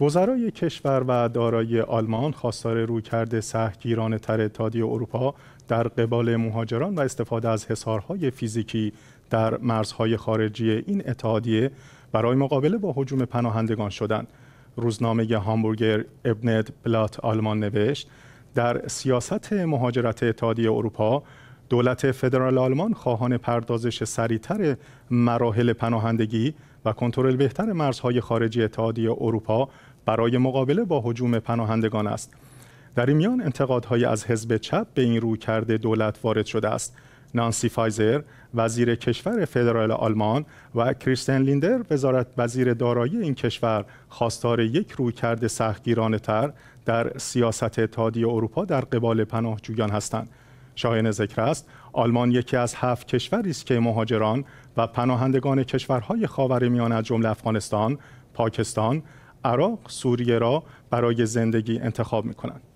وزرای کشور و دارای آلمان خواستار رویکرد سهگیرانه تر اتحادیه اروپا در قبال مهاجران و استفاده از حصارهای فیزیکی در مرزهای خارجی این اتحادیه برای مقابله با حجوم پناهندگان شدند. روزنامه هامبورگر ابنت بلات آلمان نوشت در سیاست مهاجرت اتحادیه اروپا دولت فدرال آلمان خواهان پردازش سریعتر مراحل پناهندگی و کنترل بهتر مرزهای خارجی اتحادیه اروپا برای مقابله با هجوم پناهندگان است. در این میان انتقادهایی از حزب چپ به این روی کرده دولت وارد شده است. نانسی فایزر وزیر کشور فدرال آلمان و کریستن لیندر وزارت وزیر دارایی این کشور خواستار یک رویکرد سختگیرانه تر در سیاست اتحادیه اروپا در قبال پناهجویان هستند شایان ذکر است آلمان یکی از هفت کشوری است که مهاجران و پناهندگان کشورهای خاورمیانه از جمله افغانستان پاکستان عراق سوریه را برای زندگی انتخاب می‌کنند